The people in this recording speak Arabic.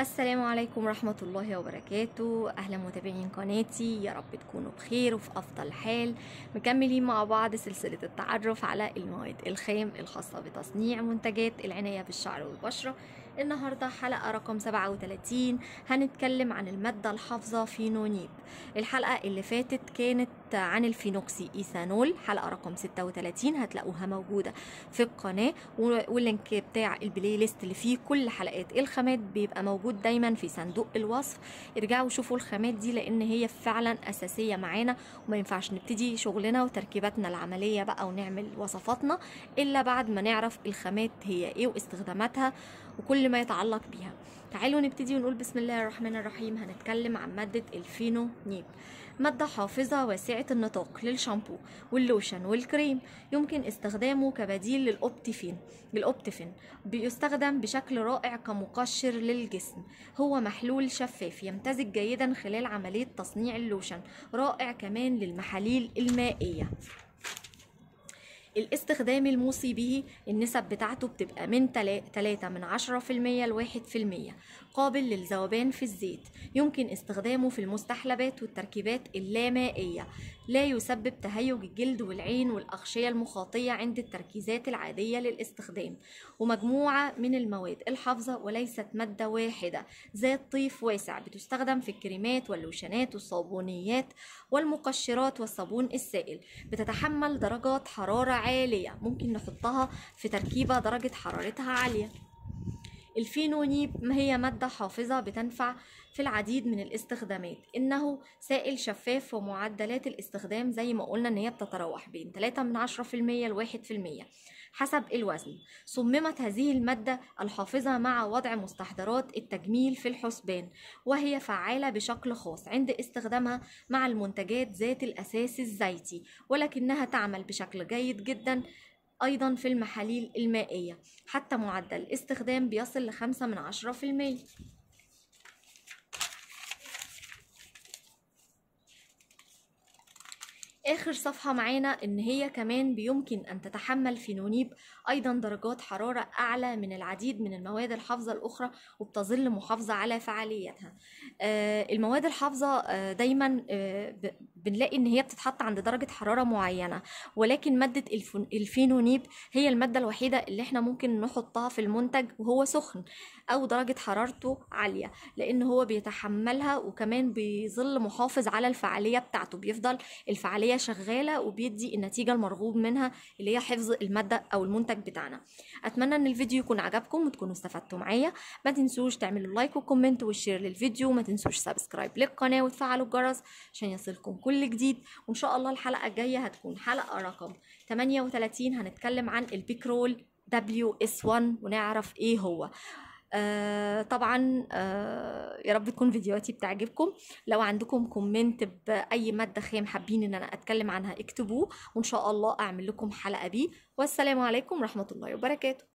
السلام عليكم ورحمة الله وبركاته أهلا متابعين قناتي يا رب تكونوا بخير وفي أفضل حال مكملين مع بعض سلسلة التعرف على المواد الخام الخاصة بتصنيع منتجات العناية بالشعر والبشرة النهاردة حلقة رقم 37 هنتكلم عن المادة الحافظة فينونيب الحلقة اللي فاتت كانت عن الفينوكسي ايثانول حلقة رقم 36 هتلاقوها موجودة في القناة واللينك بتاع البلاي ليست اللي فيه كل حلقات الخامات بيبقى موجود دايما في صندوق الوصف ارجعوا شوفوا الخامات دي لان هي فعلا اساسية معانا وما ينفعش نبتدي شغلنا وتركيباتنا العملية بقى ونعمل وصفاتنا الا بعد ما نعرف الخامات هي ايه واستخداماتها وكل ما يتعلق بها تعالوا نبتدي ونقول بسم الله الرحمن الرحيم هنتكلم عن مادة نيب مادة حافظة واسعة النطاق للشامبو واللوشن والكريم يمكن استخدامه كبديل للأوبتيفين الأوبتيفين بيستخدم بشكل رائع كمقشر للجسم هو محلول شفاف يمتزج جيدا خلال عملية تصنيع اللوشن رائع كمان للمحاليل المائية الاستخدام الموصي به النسب بتاعته بتبقى من 3 من 10% ل 1% قابل للذوبان في الزيت يمكن استخدامه في المستحلبات والتركيبات اللامائية لا يسبب تهيج الجلد والعين والأغشية المخاطية عند التركيزات العادية للاستخدام ومجموعة من المواد الحافظة وليست مادة واحدة ذات طيف واسع بتستخدم في الكريمات واللوشنات والصابونيات والمقشرات والصابون السائل بتتحمل درجات حرارة عالية ممكن نحطها في تركيبة درجة حرارتها عالية الفينونيب هي مادة حافظة بتنفع في العديد من الاستخدامات إنه سائل شفاف ومعدلات الاستخدام زي ما قلنا إن هي بتتراوح بين 3 من 10% ل 1% حسب الوزن صممت هذه المادة الحافظة مع وضع مستحضرات التجميل في الحسبان وهي فعالة بشكل خاص عند استخدامها مع المنتجات ذات الأساس الزيتي ولكنها تعمل بشكل جيد جدا أيضا في المحاليل المائية حتى معدل استخدام بيصل لخمسة من عشرة في المية آخر صفحة معانا إن هي كمان بيمكن أن تتحمل فينونيب أيضا درجات حرارة أعلى من العديد من المواد الحافظة الأخرى وبتظل محافظة على فعاليتها آه، المواد الحافظة آه، دايما آه، بنلاقي إن هي بتتحط عند درجة حرارة معينة ولكن مادة الفينونيب هي المادة الوحيدة اللي احنا ممكن نحطها في المنتج وهو سخن أو درجة حرارته عالية لأن هو بيتحملها وكمان بيظل محافظ على الفعالية بتاعته بيفضل الفعالية شغاله وبيدي النتيجه المرغوب منها اللي هي حفظ الماده او المنتج بتاعنا اتمنى ان الفيديو يكون عجبكم وتكونوا استفدتوا معايا ما تنسوش تعملوا لايك وكومنت وشير للفيديو ما تنسوش سبسكرايب للقناه وتفعلوا الجرس عشان يصلكم كل جديد وان شاء الله الحلقه الجايه هتكون حلقه رقم 38 هنتكلم عن البيكرول WS1 ونعرف ايه هو آه، طبعا آه، يا رب تكون فيديوهاتي بتعجبكم لو عندكم كومنت باي ماده خام حابين ان انا اتكلم عنها اكتبوه وان شاء الله اعمل لكم حلقه بيه والسلام عليكم ورحمه الله وبركاته